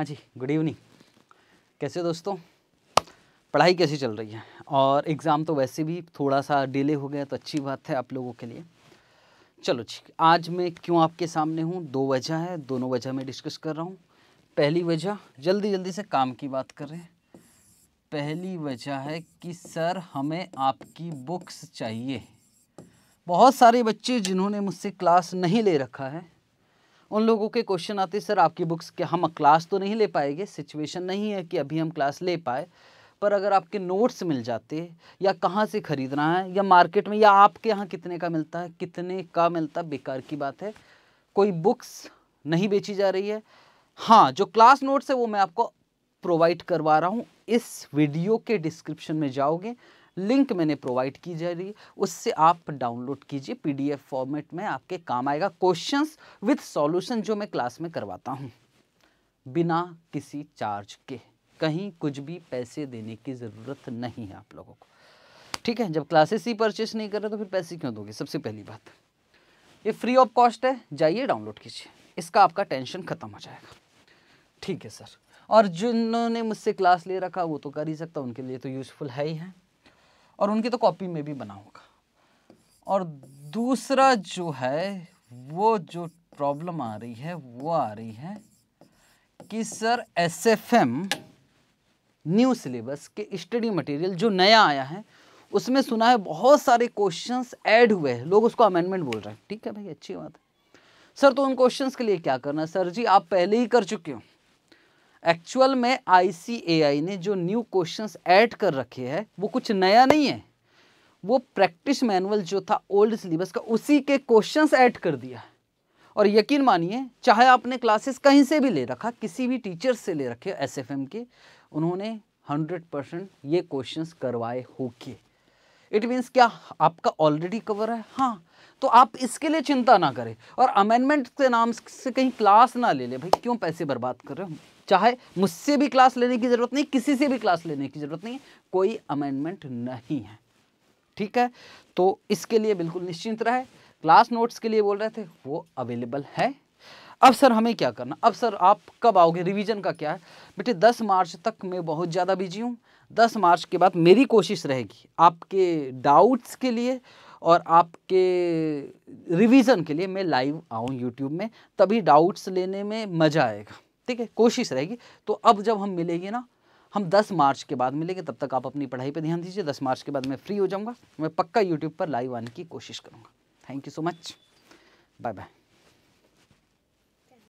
हाँ जी good evening कैसे दोस्तों पढ़ाई कैसी चल रही है और एग्ज़ाम तो वैसे भी थोड़ा सा डिले हो गया तो अच्छी बात है आप लोगों के लिए चलो ठीक आज मैं क्यों आपके सामने हूँ दो वजह है दोनों वजह मैं डिस्कस कर रहा हूँ पहली वजह जल्दी जल्दी से काम की बात कर रहे हैं पहली वजह है कि सर हमें आपकी बुक्स चाहिए बहुत सारे बच्चे जिन्होंने मुझसे क्लास नहीं ले रखा है उन लोगों के क्वेश्चन आते सर आपकी बुक्स के हम क्लास तो नहीं ले पाएंगे सिचुएशन नहीं है कि अभी हम क्लास ले पाए पर अगर आपके नोट्स मिल जाते या कहाँ से ख़रीदना है या मार्केट में या आपके यहाँ कितने का मिलता है कितने का मिलता बेकार की बात है कोई बुक्स नहीं बेची जा रही है हाँ जो क्लास नोट्स है वो मैं आपको प्रोवाइड करवा रहा हूँ इस वीडियो के डिस्क्रिप्शन में जाओगे लिंक मैंने प्रोवाइड की जा रही है उससे आप डाउनलोड कीजिए पीडीएफ फॉर्मेट में आपके काम आएगा क्वेश्चंस विद सॉल्यूशन जो मैं क्लास में करवाता हूँ बिना किसी चार्ज के कहीं कुछ भी पैसे देने की ज़रूरत नहीं है आप लोगों को ठीक है जब क्लासेस ही परचेस नहीं कर रहे तो फिर पैसे क्यों दोगे सबसे पहली बात ये फ्री ऑफ कॉस्ट है जाइए डाउनलोड कीजिए इसका आपका टेंशन ख़त्म हो जाएगा ठीक है सर और जिन्होंने मुझसे क्लास ले रखा वो तो कर ही सकता उनके लिए तो यूज़फुल है ही है और उनकी तो कॉपी में भी बना होगा और दूसरा जो है वो जो प्रॉब्लम आ रही है वो आ रही है कि सर एसएफएम न्यू सिलेबस के स्टडी मटेरियल जो नया आया है उसमें सुना है बहुत सारे क्वेश्चंस ऐड हुए हैं लोग उसको अमेंडमेंट बोल रहे हैं ठीक है भाई अच्छी बात है सर तो उन क्वेश्चंस के लिए क्या करना है सर जी आप पहले ही कर चुके हो एक्चुअल में आईसीएआई ने जो न्यू क्वेश्चंस ऐड कर रखे हैं वो कुछ नया नहीं है वो प्रैक्टिस मैनुअल जो था ओल्ड सिलेबस का उसी के क्वेश्चंस ऐड कर दिया और यकीन मानिए चाहे आपने क्लासेस कहीं से भी ले रखा किसी भी टीचर से ले रखे एसएफएम के उन्होंने हंड्रेड परसेंट ये क्वेश्चंस करवाए होके इट मीन्स क्या आपका ऑलरेडी कवर है हाँ तो आप इसके लिए चिंता ना करें और अमेंडमेंट के नाम से कहीं क्लास ना ले लें भाई क्यों पैसे बर्बाद कर रहे हो चाहे मुझसे भी क्लास लेने की ज़रूरत नहीं किसी से भी क्लास लेने की ज़रूरत नहीं कोई अमेंडमेंट नहीं है ठीक है तो इसके लिए बिल्कुल निश्चिंत रहे क्लास नोट्स के लिए बोल रहे थे वो अवेलेबल है अब सर हमें क्या करना अब सर आप कब आओगे रिवीजन का क्या है बेटे 10 मार्च तक मैं बहुत ज़्यादा बिजी हूँ 10 मार्च के बाद मेरी कोशिश रहेगी आपके डाउट्स के लिए और आपके रिवीजन के लिए मैं लाइव आऊँ यूट्यूब में तभी डाउट्स लेने में मज़ा आएगा ठीक है कोशिश रहेगी तो अब जब हम मिलेंगे ना हम 10 मार्च के बाद मिलेंगे तब तक आप अपनी पढ़ाई पर ध्यान दीजिए 10 मार्च के बाद मैं फ्री हो जाऊँगा मैं पक्का यूट्यूब पर लाइव आने की कोशिश करूँगा thank you so much bye bye